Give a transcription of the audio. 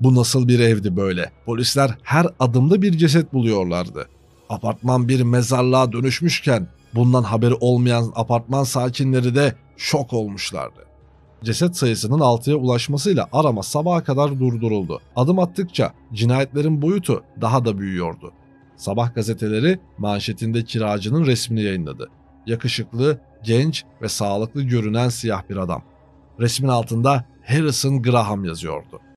Bu nasıl bir evdi böyle? Polisler her adımda bir ceset buluyorlardı. Apartman bir mezarlığa dönüşmüşken bundan haberi olmayan apartman sakinleri de şok olmuşlardı. Ceset sayısının 6'ya ulaşmasıyla arama sabaha kadar durduruldu. Adım attıkça cinayetlerin boyutu daha da büyüyordu. Sabah gazeteleri manşetinde kiracının resmini yayınladı. Yakışıklı, genç ve sağlıklı görünen siyah bir adam. Resmin altında Harrison Graham yazıyordu.